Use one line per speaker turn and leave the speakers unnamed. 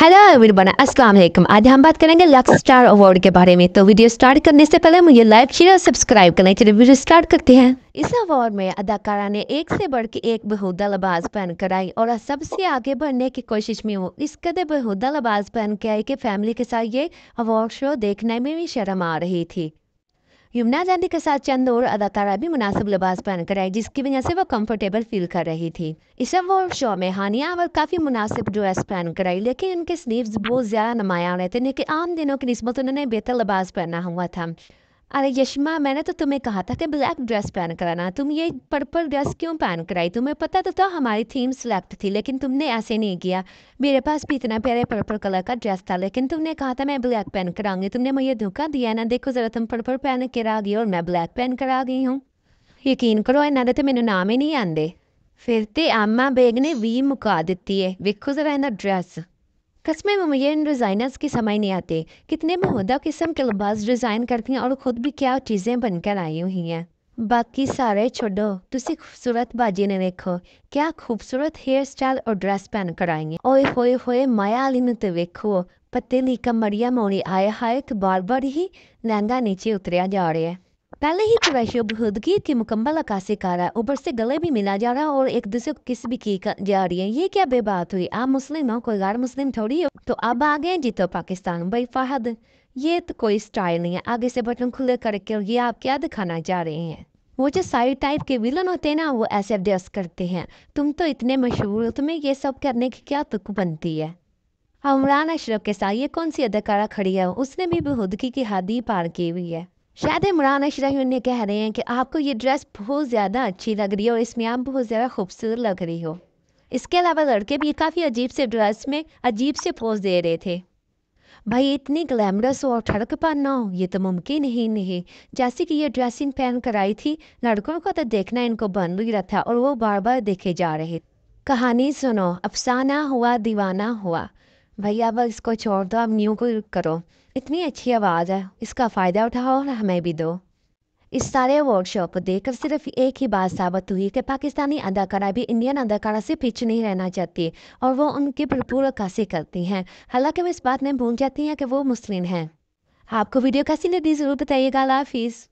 hello everyone अस्सलाम वालेकुम आज हम बात करेंगे लक्स स्टार अवार्ड के बारे में तो वीडियो स्टार्ट करने से पहले मुझे लाइक शेयर और सब्सक्राइब करना चाहिए वीडियो स्टार्ट करते हैं इस अवार्ड में अदाकारा ने एक से बढ़ के एक बहुदा लबाज पहन कर आई और सबसे आगे बढ़ने की कोशिश में वो इस कदर बहुदा लबाज पहन के आई कि फैमिली के साथ ये अवार्ड शो देखने में भी शर्म आ रही थी यमुना गांधी के साथ चंद और अदाकारा भी मुनासिब लिबास पहनकर आई जिसकी वजह से वो कंफर्टेबल फील कर रही थी इस अवार्ड शो में हानिया और काफ़ी मुनासिब ड्रेस पहन कर आई लेकिन उनके स्लीव्स बहुत ज़्यादा नमाया रहते थे कि आम दिनों की नस्बत उन्होंने बेहतर लिबास पहना हुआ था अरे यशमा मैंने तो तुम्हें कहा था कि ब्लैक ड्रेस पहन कराना तुम ये पर्पल ड्रेस क्यों पहन कराई तुम्हें पता तो था हमारी थीम सेलेक्ट थी लेकिन तुमने ऐसे नहीं किया मेरे पास भी इतना प्यारे पर्पल कलर का ड्रेस था लेकिन तुमने कहा था मैं ब्लैक पहन कराऊंगी तुमने मुझे धोखा दिया ना देखो ज़रा तुम पर्पल पहन कर आ गई और मैं ब्लैक पहन कर आ गई हूँ यकीन करो इन्हों के तो मैंने नाम ही नहीं आते फिर तो आमा बेग ने भी मुका दिती है वेखो ज़रा इन्हें ड्रैस कस्बे में मुझे इन डिज़ाइनर्स की समझ नहीं आती कितने महदा किस्म के लिबास डिज़ाइन करती हैं और ख़ुद भी क्या चीज़ें बनकर आई हुई हैं बाकी सारे छोड़ो तुसी खूबसूरत बाजी ने देखो क्या खूबसूरत हेयर स्टाइल और ड्रेस पहन कर आएंगे ओए होए होए माया आली ने तो देखो पतेली कमरिया मोड़ी आए हाय तो बार बार ही लहंगा नीचे उतरिया जा रहा है पहले ही कुरैशियों तो बहदगीर की मुकम्मल अकाशी कर रहा है ऊपर से गले भी मिला जा रहा है और एक दूसरे को किस भी की जा रही है ये क्या बेबात हुई आप मुस्लिम हो कोई गैर मुस्लिम थोड़ी हो तो अब आ गए जीतो पाकिस्तान भाई फहद ये तो कोई स्टाइल नहीं है आगे से बटन खुले करके और ये आप क्या दिखाना चाह रहे हैं वो जो साइड टाइप के विलन होते हैं ना वो ऐसे अभ्यास करते हैं तुम तो इतने मशहूर हो तुम्हें ये सब करने की क्या तुक बनती है अमरान अशरफ के साथ ये कौन सी अदाकारा खड़ी है उसने भी बहुदगी की हादी पार की हुई है शायद इमरान अशरफ उन्हें कह रहे हैं कि आपको ये ड्रेस बहुत ज़्यादा अच्छी लग रही है और इसमें आप बहुत ज़्यादा खूबसूरत लग रही हो इसके अलावा लड़के भी काफ़ी अजीब से ड्रेस में अजीब से पोज दे रहे थे भाई इतनी ग्लैमरस और ठड़कपन ना हो ये तो मुमकिन ही नहीं जैसे कि ये ड्रेसिंग पहन कर आई थी लड़कों को तो देखना इनको बन रहा था और वो बार बार देखे जा रहे कहानी सुनो अफसाना हुआ दीवाना हुआ भैया अब इसको छोड़ दो अब न्यू को करो इतनी अच्छी आवाज़ है इसका फ़ायदा उठाओ और हमें भी दो इस सारे अवार्ड शो को देखकर सिर्फ एक ही बात साबित हुई कि पाकिस्तानी अदाकारा भी इंडियन अदाकारा से पीछे नहीं रहना चाहती और वो उनकी भरपूर अक्सी करती हैं हालांकि वो इस बात में भूल जाती हैं कि वो मुस्लिम हैं आपको वीडियो कैसी लगी ज़रूर बताइएगा हाफिज़